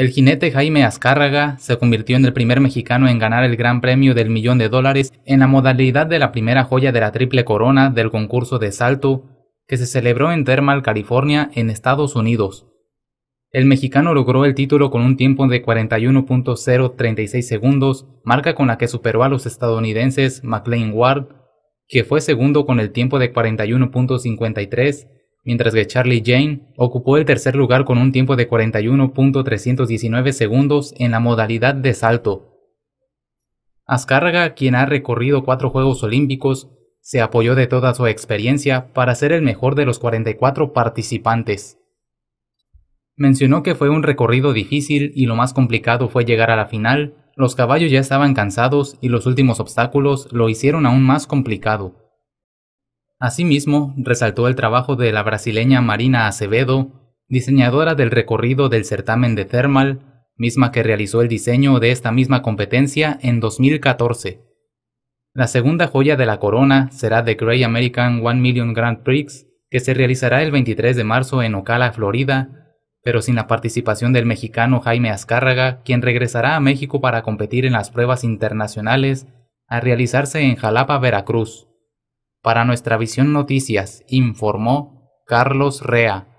El jinete Jaime Azcárraga se convirtió en el primer mexicano en ganar el Gran Premio del Millón de Dólares en la modalidad de la primera joya de la Triple Corona del concurso de salto que se celebró en Thermal, California, en Estados Unidos. El mexicano logró el título con un tiempo de 41.036 segundos, marca con la que superó a los estadounidenses McLean Ward, que fue segundo con el tiempo de 41.53 mientras que Charlie Jane ocupó el tercer lugar con un tiempo de 41.319 segundos en la modalidad de salto. Azcárraga, quien ha recorrido cuatro Juegos Olímpicos, se apoyó de toda su experiencia para ser el mejor de los 44 participantes. Mencionó que fue un recorrido difícil y lo más complicado fue llegar a la final, los caballos ya estaban cansados y los últimos obstáculos lo hicieron aún más complicado. Asimismo, resaltó el trabajo de la brasileña Marina Acevedo, diseñadora del recorrido del certamen de Thermal, misma que realizó el diseño de esta misma competencia en 2014. La segunda joya de la corona será The Grey American One Million Grand Prix, que se realizará el 23 de marzo en Ocala, Florida, pero sin la participación del mexicano Jaime Azcárraga, quien regresará a México para competir en las pruebas internacionales a realizarse en Jalapa, Veracruz. Para nuestra visión noticias informó Carlos Rea.